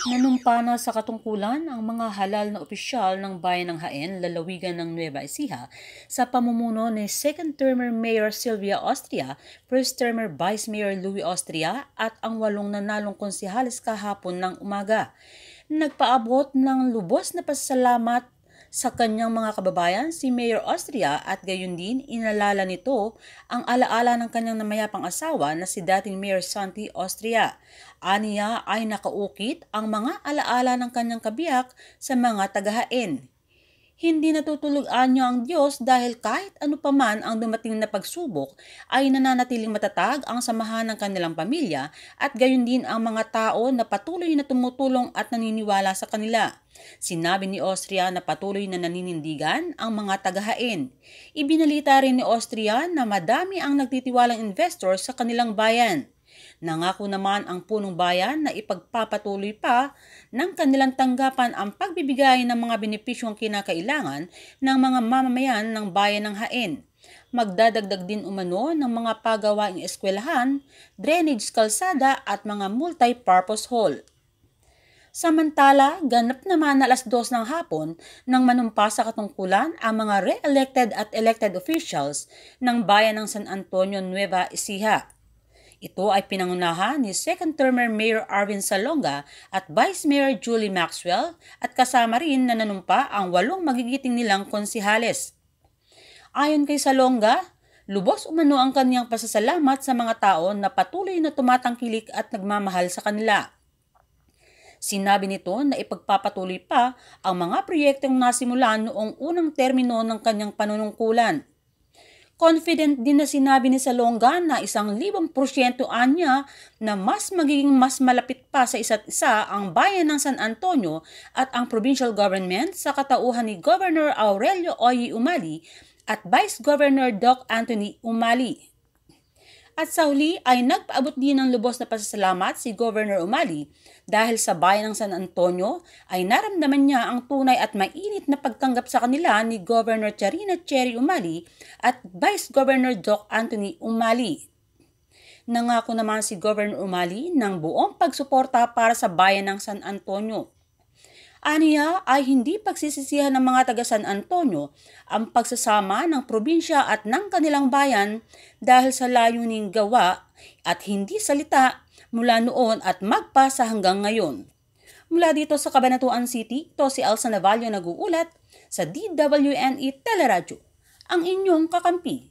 Nanumpa na sa katungkulan ang mga halal na opisyal ng Bayan ng Haen, lalawigan ng Nueva Ecija, sa pamumuno ni second-termer Mayor Sylvia Austria, first-termer Vice Mayor Louis Austria at ang walong nanalong konsihalis kahapon ng umaga. Nagpaabot ng lubos na pasalamat sa kanyang mga kababayan, si Mayor Austria at gayon din inalala nito ang alaala ng kanyang namayapang asawa na si dating Mayor Santi Austria. Aniya ay nakaukit ang mga alaala ng kanyang kabiyak sa mga tagahain. Hindi natutulugan niyo ang Diyos dahil kahit ano paman ang dumating na pagsubok ay nananatiling matatag ang samahan ng kanilang pamilya at gayon din ang mga tao na patuloy na tumutulong at naniniwala sa kanila. Sinabi ni Austria na patuloy na naninindigan ang mga tagahain. Ibinalita rin ni Austria na madami ang nagtitiwalang investor sa kanilang bayan. Nangako naman ang punong bayan na ipagpapatuloy pa ng kanilang tanggapan ang pagbibigay ng mga benepisyong kinakailangan ng mga mamamayan ng bayan ng Hain. Magdadagdag din umano ng mga pagawaing eskwelahan, drainage kalsada at mga multi-purpose hall. Samantala, ganap naman na alas dos ng hapon nang manumpa sa katungkulan ang mga re-elected at elected officials ng bayan ng San Antonio Nueva Ecija. Ito ay pinangunahan ni second-termer Mayor Arvin Salonga at Vice Mayor Julie Maxwell at kasama rin na nanumpa ang walong magigiting nilang konsihales. Ayon kay Salonga, lubos umano ang kanyang pasasalamat sa mga tao na patuloy na tumatangkilik at nagmamahal sa kanila. Sinabi nito na ipagpapatuloy pa ang mga proyektong nasimulan noong unang termino ng kanyang panunungkulan. Confident din na sinabi ni Salonga na isang libang porsyento anya na mas magiging mas malapit pa sa isa't isa ang bayan ng San Antonio at ang provincial government sa katauhan ni Governor Aurelio Oyi Umali at Vice Governor Doc Anthony Umali. At sa huli ay nagpaabot din ng lubos na pasasalamat si Governor Umali dahil sa bayan ng San Antonio ay naramdaman niya ang tunay at mainit na pagtanggap sa kanila ni Governor Charina Cherry Umali at Vice Governor Doc Anthony Umali. Nangako naman si Governor Umali ng buong pagsuporta para sa bayan ng San Antonio. Aniya ay hindi pagsisisihan ng mga taga San Antonio ang pagsasama ng probinsya at ng kanilang bayan dahil sa layuning gawa at hindi salita mula noon at magpasa hanggang ngayon. Mula dito sa Cabanatuan City, ito si Elsa Navallo nag-uulat sa DWNE Teleradio, ang inyong kakampi.